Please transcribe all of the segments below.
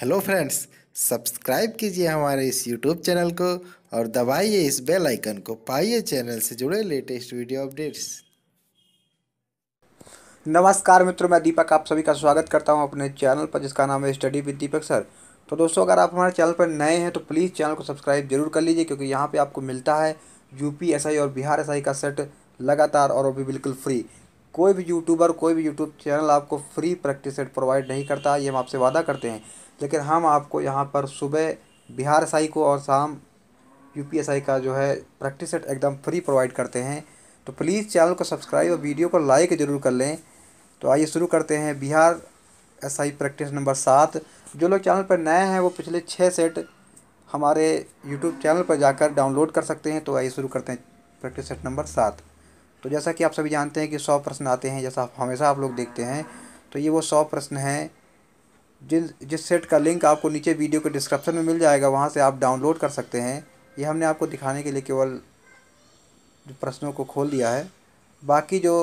hello friends subscribe कीजिए हमारे इस यूट्यूब चैनल को और दबाइए इस बेल आइकन को पाइए चैनल से जुड़े लेटेस्ट वीडियो अपडेट्स नमस्कार मित्रों मैं दीपक आप सभी का स्वागत करता हूं अपने चैनल पर जिसका नाम है स्टडी विद दीपक सर तो दोस्तों अगर आप हमारे चैनल पर नए हैं तो प्लीज़ चैनल को सब्सक्राइब जरूर कर लीजिए क्योंकि यहाँ पर आपको मिलता है यूपी एसआई और बिहार एस का सेट लगातार और अभी बिल्कुल फ्री कोई भी यूट्यूबर कोई भी यूट्यूब चैनल आपको फ्री प्रैक्टिस सेट प्रोवाइड नहीं करता ये हम आपसे वादा करते हैं लेकिन हम आपको यहाँ पर सुबह बिहार एस को और शाम यू पी एस का जो है प्रैक्टिस सेट एकदम फ्री प्रोवाइड करते हैं तो प्लीज़ चैनल को सब्सक्राइब और वीडियो को लाइक ज़रूर कर लें तो आइए शुरू करते हैं बिहार एस प्रैक्टिस नंबर सात जो लोग चैनल पर नए हैं वो पिछले छः सेट हमारे यूट्यूब चैनल पर जाकर डाउनलोड कर सकते हैं तो आइए शुरू करते हैं प्रैक्टिस सेट नंबर सात तो जैसा कि आप सभी जानते हैं कि सौ प्रश्न आते हैं जैसा हमेशा आप लोग देखते हैं तो ये वो सौ प्रश्न हैं जिन जिस सेट का लिंक आपको नीचे वीडियो के डिस्क्रिप्शन में मिल जाएगा वहाँ से आप डाउनलोड कर सकते हैं ये हमने आपको दिखाने के लिए केवल प्रश्नों को खोल दिया है बाकी जो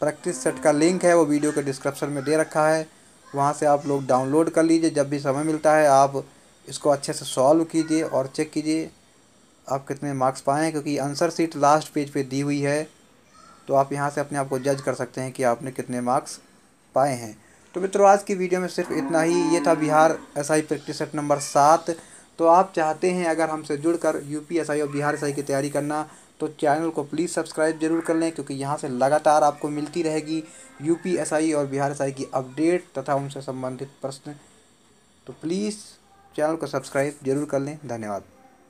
प्रैक्टिस सेट का लिंक है वो वीडियो के डिस्क्रिप्शन में दे रखा है वहाँ से आप लोग डाउनलोड कर लीजिए जब भी समय मिलता है आप इसको अच्छे से सॉल्व कीजिए और चेक कीजिए आप कितने मार्क्स पाएँ क्योंकि आंसर सीट लास्ट पेज पे दी हुई है तो आप यहाँ से अपने आप को जज कर सकते हैं कि आपने कितने मार्क्स पाए हैं तो मित्रों आज की वीडियो में सिर्फ इतना ही ये था Bihar S I practice set number सात तो आप चाहते हैं अगर हमसे जुड़कर यूपी एस आई और बिहार एस आई की तैयारी करना तो चैनल को प्लीज़ सब्सक्राइब जरूर कर लें क्योंकि यहाँ से लगातार आपको मिलती रहेगी पी एस आई और बिहार एस आई की अपडेट तथा उनसे संबंधित प्रश्न तो प्लीज़ चैनल को सब्सक्राइब जरूर कर लें धन्यवाद